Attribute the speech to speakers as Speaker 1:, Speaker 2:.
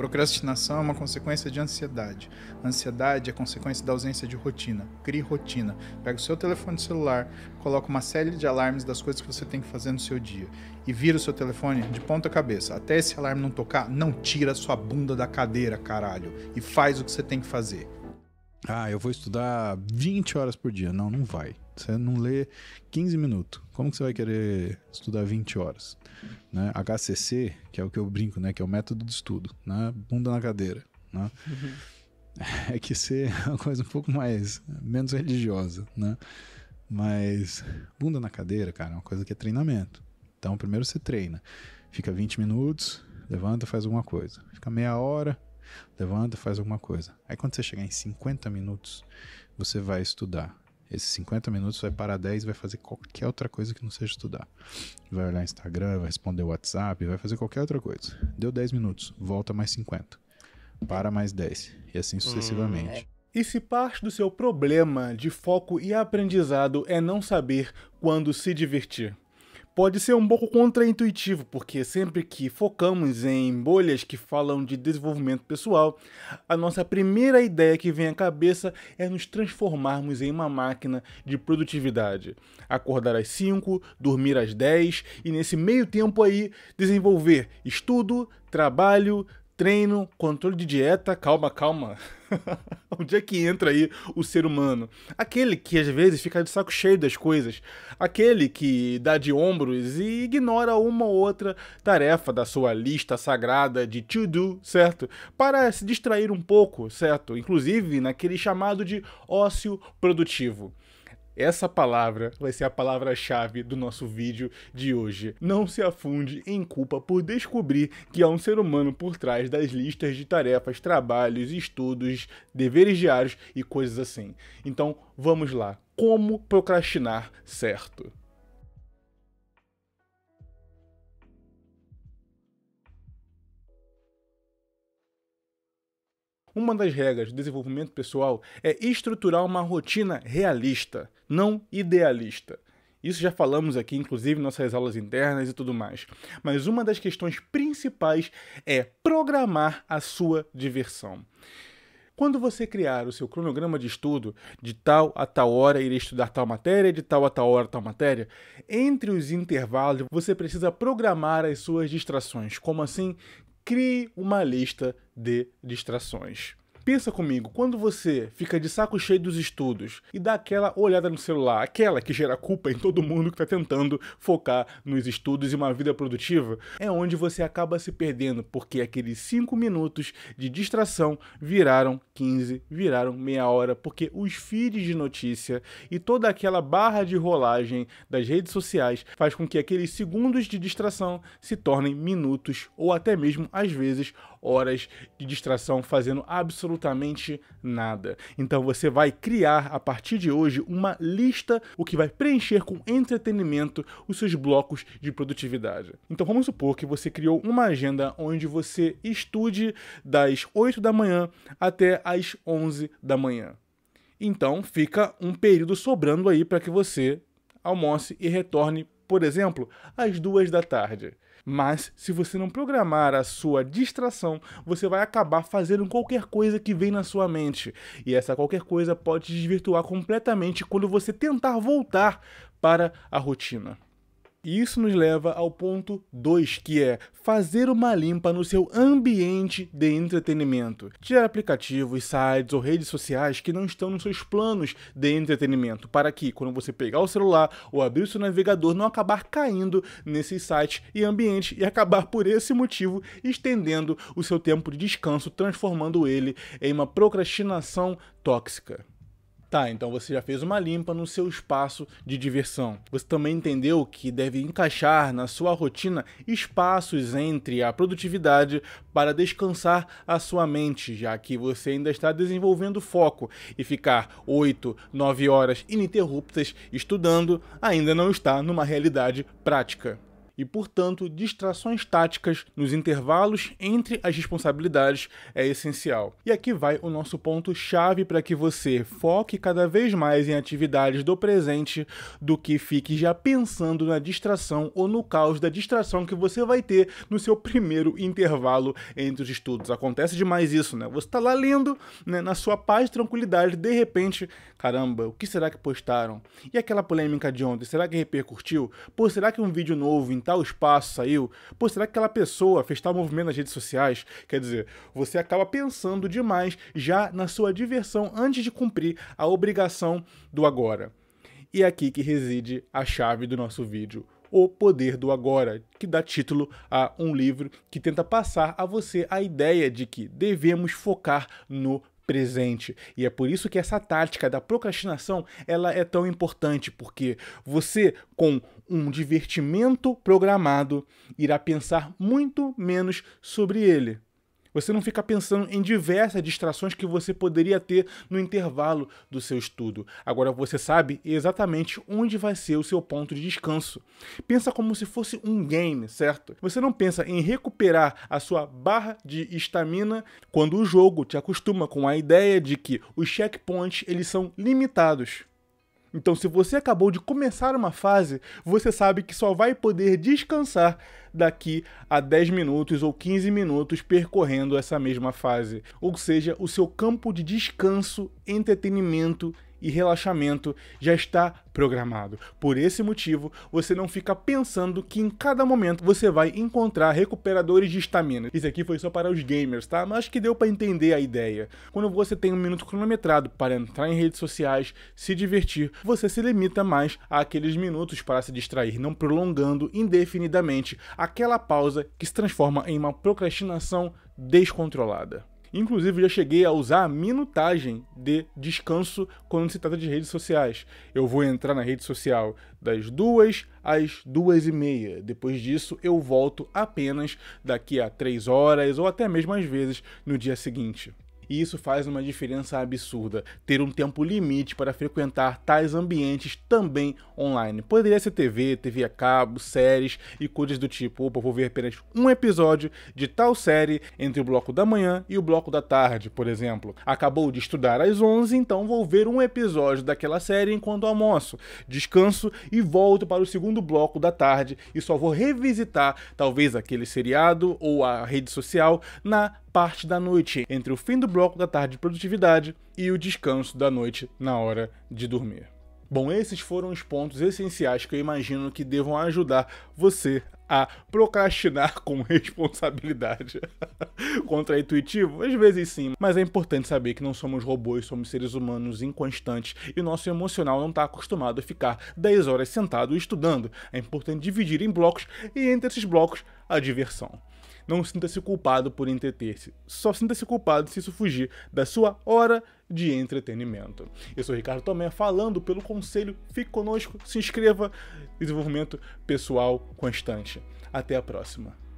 Speaker 1: Procrastinação é uma consequência de ansiedade. Ansiedade é consequência da ausência de rotina. Crie rotina. Pega o seu telefone celular, coloca uma série de alarmes das coisas que você tem que fazer no seu dia e vira o seu telefone de ponta cabeça. Até esse alarme não tocar, não tira sua bunda da cadeira, caralho, e faz o que você tem que fazer. Ah, eu vou estudar 20 horas por dia. Não, não vai. Você não lê 15 minutos. Como que você vai querer estudar 20 horas? Né? HCC, que é o que eu brinco, né? Que é o método de estudo, né? Bunda na cadeira, né? Uhum. É que ser é uma coisa um pouco mais... Menos religiosa, né? Mas bunda na cadeira, cara, é uma coisa que é treinamento. Então, primeiro você treina. Fica 20 minutos, levanta, faz alguma coisa. Fica meia hora, levanta, faz alguma coisa. Aí quando você chegar em 50 minutos, você vai estudar. Esses 50 minutos vai parar 10 e vai fazer qualquer outra coisa que não seja estudar. Vai olhar Instagram, vai responder WhatsApp, vai fazer qualquer outra coisa. Deu 10 minutos, volta mais 50. Para mais 10. E assim sucessivamente.
Speaker 2: Hum, é. E se parte do seu problema de foco e aprendizado é não saber quando se divertir? pode ser um pouco contraintuitivo, porque sempre que focamos em bolhas que falam de desenvolvimento pessoal, a nossa primeira ideia que vem à cabeça é nos transformarmos em uma máquina de produtividade. Acordar às 5, dormir às 10 e nesse meio tempo aí desenvolver estudo, trabalho, treino, controle de dieta, calma, calma. Onde é que entra aí o ser humano? Aquele que às vezes fica de saco cheio das coisas, aquele que dá de ombros e ignora uma ou outra tarefa da sua lista sagrada de to do, certo? Para se distrair um pouco, certo? Inclusive naquele chamado de ócio produtivo. Essa palavra vai ser a palavra-chave do nosso vídeo de hoje. Não se afunde em culpa por descobrir que há um ser humano por trás das listas de tarefas, trabalhos, estudos, deveres diários e coisas assim. Então, vamos lá. Como procrastinar certo? Uma das regras do desenvolvimento pessoal é estruturar uma rotina realista, não idealista. Isso já falamos aqui, inclusive, em nossas aulas internas e tudo mais. Mas uma das questões principais é programar a sua diversão. Quando você criar o seu cronograma de estudo, de tal a tal hora irei estudar tal matéria, de tal a tal hora tal matéria, entre os intervalos você precisa programar as suas distrações. Como assim? crie uma lista de distrações. Pensa comigo, quando você fica de saco cheio dos estudos e dá aquela olhada no celular, aquela que gera culpa em todo mundo que está tentando focar nos estudos e uma vida produtiva, é onde você acaba se perdendo, porque aqueles 5 minutos de distração viraram 15, viraram meia hora, porque os feeds de notícia e toda aquela barra de rolagem das redes sociais faz com que aqueles segundos de distração se tornem minutos ou até mesmo, às vezes, horas de distração fazendo absolutamente nada. Então você vai criar a partir de hoje uma lista o que vai preencher com entretenimento os seus blocos de produtividade. Então vamos supor que você criou uma agenda onde você estude das 8 da manhã até as 11 da manhã. Então fica um período sobrando aí para que você almoce e retorne, por exemplo, às duas da tarde. Mas se você não programar a sua distração, você vai acabar fazendo qualquer coisa que vem na sua mente. E essa qualquer coisa pode desvirtuar completamente quando você tentar voltar para a rotina. E isso nos leva ao ponto 2, que é fazer uma limpa no seu ambiente de entretenimento. Tirar aplicativos, sites ou redes sociais que não estão nos seus planos de entretenimento, para que, quando você pegar o celular ou abrir o seu navegador, não acabar caindo nesses sites e ambientes e acabar, por esse motivo, estendendo o seu tempo de descanso, transformando ele em uma procrastinação tóxica. Tá, então você já fez uma limpa no seu espaço de diversão. Você também entendeu que deve encaixar na sua rotina espaços entre a produtividade para descansar a sua mente, já que você ainda está desenvolvendo foco e ficar 8, 9 horas ininterruptas estudando ainda não está numa realidade prática e, portanto, distrações táticas nos intervalos entre as responsabilidades é essencial. E aqui vai o nosso ponto chave para que você foque cada vez mais em atividades do presente do que fique já pensando na distração ou no caos da distração que você vai ter no seu primeiro intervalo entre os estudos. Acontece demais isso, né? Você está lá lendo, né, na sua paz e tranquilidade, de repente, caramba, o que será que postaram? E aquela polêmica de ontem, será que repercutiu? Pô, será que um vídeo novo em tal espaço saiu? Pô, será que aquela pessoa fez tal movimento nas redes sociais? Quer dizer, você acaba pensando demais já na sua diversão antes de cumprir a obrigação do agora. E é aqui que reside a chave do nosso vídeo. O Poder do Agora, que dá título a um livro que tenta passar a você a ideia de que devemos focar no presente. E é por isso que essa tática da procrastinação, ela é tão importante, porque você com um divertimento programado irá pensar muito menos sobre ele. Você não fica pensando em diversas distrações que você poderia ter no intervalo do seu estudo. Agora você sabe exatamente onde vai ser o seu ponto de descanso. Pensa como se fosse um game, certo? Você não pensa em recuperar a sua barra de estamina quando o jogo te acostuma com a ideia de que os checkpoints eles são limitados. Então, se você acabou de começar uma fase, você sabe que só vai poder descansar daqui a 10 minutos ou 15 minutos percorrendo essa mesma fase. Ou seja, o seu campo de descanso, entretenimento e relaxamento já está programado. Por esse motivo, você não fica pensando que em cada momento você vai encontrar recuperadores de estamina. Isso aqui foi só para os gamers, tá? Mas que deu para entender a ideia. Quando você tem um minuto cronometrado para entrar em redes sociais, se divertir, você se limita mais àqueles minutos para se distrair, não prolongando indefinidamente aquela pausa que se transforma em uma procrastinação descontrolada. Inclusive, já cheguei a usar a minutagem de descanso quando se trata de redes sociais. Eu vou entrar na rede social das duas às duas e meia. Depois disso, eu volto apenas daqui a três horas ou até mesmo às vezes no dia seguinte e isso faz uma diferença absurda. Ter um tempo limite para frequentar tais ambientes também online. Poderia ser TV, TV a cabo, séries e coisas do tipo. Opa, vou ver apenas um episódio de tal série entre o bloco da manhã e o bloco da tarde, por exemplo. Acabou de estudar às 11, então vou ver um episódio daquela série enquanto almoço, descanso e volto para o segundo bloco da tarde e só vou revisitar talvez aquele seriado ou a rede social na parte da noite, entre o fim do bloco da tarde de produtividade e o descanso da noite na hora de dormir. Bom, esses foram os pontos essenciais que eu imagino que devam ajudar você a procrastinar com responsabilidade. Contraintuitivo? Às vezes sim, mas é importante saber que não somos robôs, somos seres humanos inconstantes e o nosso emocional não está acostumado a ficar 10 horas sentado estudando. É importante dividir em blocos e entre esses blocos a diversão. Não sinta-se culpado por entreter-se, só sinta-se culpado se isso fugir da sua hora de entretenimento. Eu sou Ricardo Tomé, falando pelo conselho, fique conosco, se inscreva, desenvolvimento pessoal constante. Até a próxima.